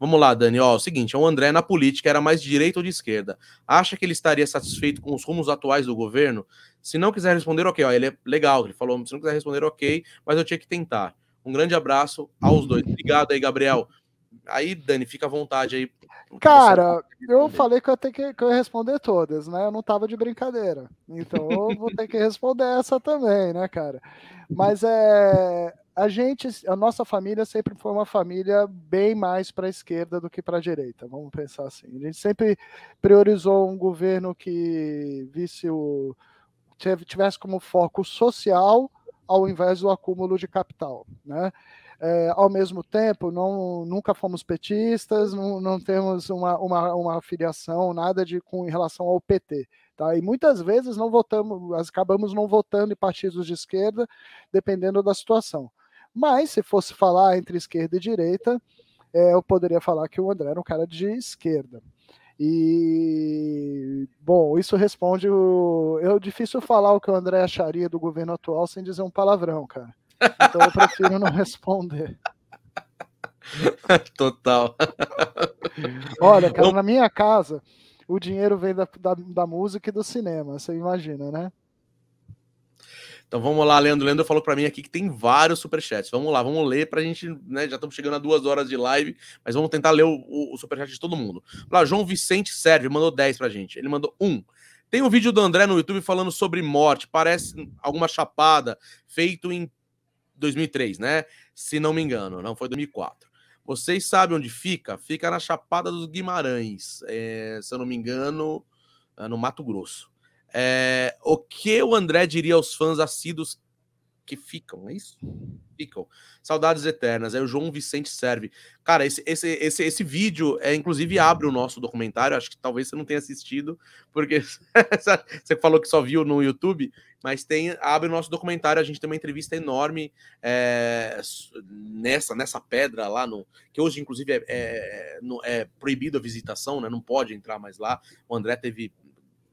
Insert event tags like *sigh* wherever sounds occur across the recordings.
Vamos lá, Dani. Ó, é o seguinte, é o André na política era mais de direita ou de esquerda. Acha que ele estaria satisfeito com os rumos atuais do governo? Se não quiser responder, ok. Ó, ele é legal, ele falou, se não quiser responder, ok, mas eu tinha que tentar. Um grande abraço aos dois. Obrigado aí, Gabriel. Aí, Dani, fica à vontade aí. Cara, eu falei que eu, ter que, que, eu ia responder todas, né? Eu não tava de brincadeira. Então eu vou ter que responder essa também, né, cara? Mas é a gente, a nossa família sempre foi uma família bem mais para a esquerda do que para a direita, vamos pensar assim. A gente sempre priorizou um governo que visse o tivesse como foco social ao invés do acúmulo de capital, né? É, ao mesmo tempo, não, nunca fomos petistas, não, não temos uma, uma, uma filiação, nada de com relação ao PT. Tá? E muitas vezes não votamos, acabamos não votando em partidos de esquerda, dependendo da situação. Mas se fosse falar entre esquerda e direita, é, eu poderia falar que o André era um cara de esquerda. E, bom, isso responde o. É difícil falar o que o André acharia do governo atual sem dizer um palavrão, cara. Então eu prefiro não *laughs* responder. *laughs* Total. Olha, cara, na minha casa, o dinheiro vem da, da, da música e do cinema, você imagina, né? Então vamos lá, Leandro. Leandro falou para mim aqui que tem vários superchats. Vamos lá, vamos ler para a gente, né? Já estamos chegando a duas horas de live, mas vamos tentar ler o, o, o superchat de todo mundo. Lá, João Vicente Serve mandou 10 para a gente. Ele mandou um. Tem um vídeo do André no YouTube falando sobre morte. Parece alguma chapada feito em 2003, né? Se não me engano, não foi 2004. Vocês sabem onde fica? Fica na Chapada dos Guimarães, é, se eu não me engano, é, no Mato Grosso. É, o que o André diria aos fãs assíduos que ficam, é isso? Ficam. Saudades eternas. é o João Vicente serve. Cara, esse, esse, esse, esse vídeo, é inclusive, abre o nosso documentário. Acho que talvez você não tenha assistido, porque *laughs* você falou que só viu no YouTube, mas tem abre o nosso documentário. A gente tem uma entrevista enorme é, nessa nessa pedra lá, no que hoje, inclusive, é, é, é, é proibido a visitação, né? Não pode entrar mais lá. O André teve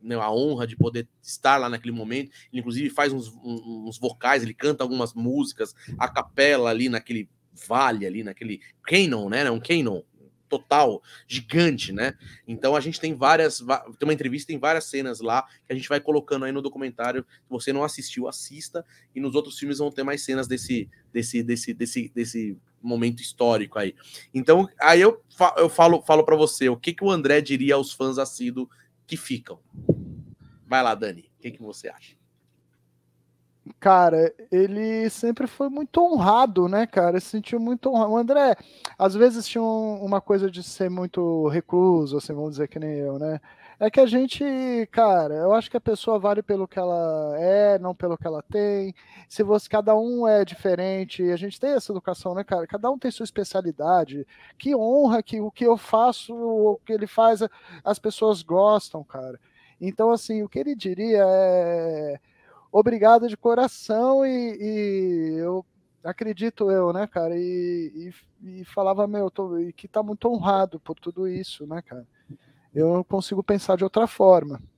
né, a honra de poder estar lá naquele momento. Ele, inclusive, faz uns, uns vocais, ele canta algumas músicas, a capela ali naquele vale, ali naquele canon, né? né um canon total, gigante, né? Então a gente tem várias, tem uma entrevista, tem várias cenas lá que a gente vai colocando aí no documentário. Se você não assistiu, assista e nos outros filmes vão ter mais cenas desse desse desse desse desse momento histórico aí. Então, aí eu falo eu falo, falo para você, o que que o André diria aos fãs assíduos que ficam? Vai lá, Dani, o que, que você acha? Cara, ele sempre foi muito honrado, né, cara? Se sentiu muito honrado. O André, às vezes, tinha uma coisa de ser muito recluso, assim, vamos dizer que nem eu, né? É que a gente, cara, eu acho que a pessoa vale pelo que ela é, não pelo que ela tem. Se você, cada um é diferente, a gente tem essa educação, né, cara? Cada um tem sua especialidade. Que honra que o que eu faço, o que ele faz, as pessoas gostam, cara. Então, assim, o que ele diria é obrigado de coração e, e eu acredito eu, né, cara? E, e, e falava, meu, tô, e que tá muito honrado por tudo isso, né, cara? Eu não consigo pensar de outra forma.